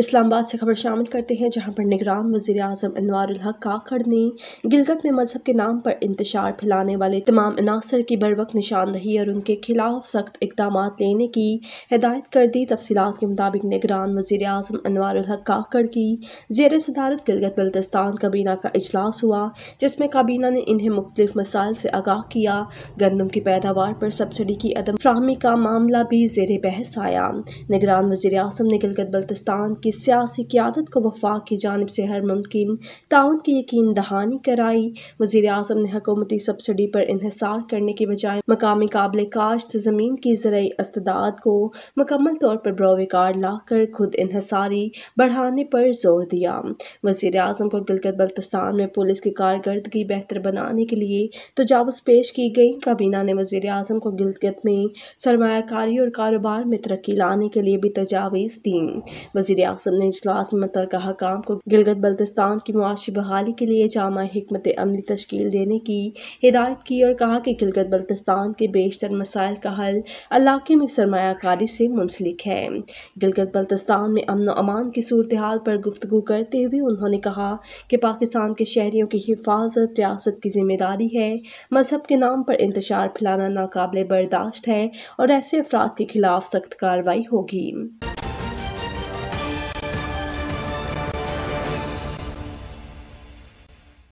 इस्लामाबाद से खबर शामिल करते हैं जहां पर निगरान वजीर अजम अनवारक काकड़ ने गिलगत में मजहब के नाम पर इंतशार फैलाने वाले तमाम अनासर की बर वक्त निशानदही और उनके खिलाफ सख्त इकदाम लेने की हिदायत कर दी तफसीत के मुताबिक निगरान वजी अजम अनवारक काकड़ की जेर सदारत गिलगत बल्तिस्तान काबीना का अजलास हुआ जिसमें काबीना ने इन्हें मुख्तफ मसाइल से आगाह किया गंदम की पैदावार पर सब्सिडी की अदम फ्राहमी का मामला भी जेर बहस आया निगरान वजी अजम ने गिलगत बल्तिस्तान की की सियासी क्यादत को वफाक की जानब से हर मुमकिन ताउन की यकीन दहानी कराई वजीर अजम ने हकूमती सब्सिडी पर इहसार करने के बजाय मकामी काबिल काश्त ज़मीन की जरिए इस्ताद को मकम्मल तौर पर बरोकार ला कर खुद इहसारी बढ़ाने पर जोर दिया वजीर अजम को गिलगत बल्तिस्तान में पुलिस की कारकर्दगी बेहतर बनाने के लिए तजावज़ तो पेश की गई काबीना ने वजीर अजम को गिलगत में सरमाकारी और कारोबार में तरक्की लाने के लिए भी तजावीज़ दी वजीर ने इजलास में मतरकहा काम को गिलगत बल्तिस्तान की मुआशी बहाली के लिए जामा हमत अमली तश्कील देने की हिदायत की और कहा कि गिलगत बल्तिस्तान के बेशतर मसाइल का हल इलाके में सरमाकारी से मुंसलिक है गिलगत बल्तिस्तान में अमन अमान की सूरत हाल पर गुफ्तु करते हुए उन्होंने कहा कि पाकिस्तान के शहरीों की हिफाजत रियासत की जिम्मेदारी है मजहब के नाम पर इंतजार फैलाना नाकबिल बर्दाश्त है और ऐसे अफराद के खिलाफ सख्त कार्रवाई होगी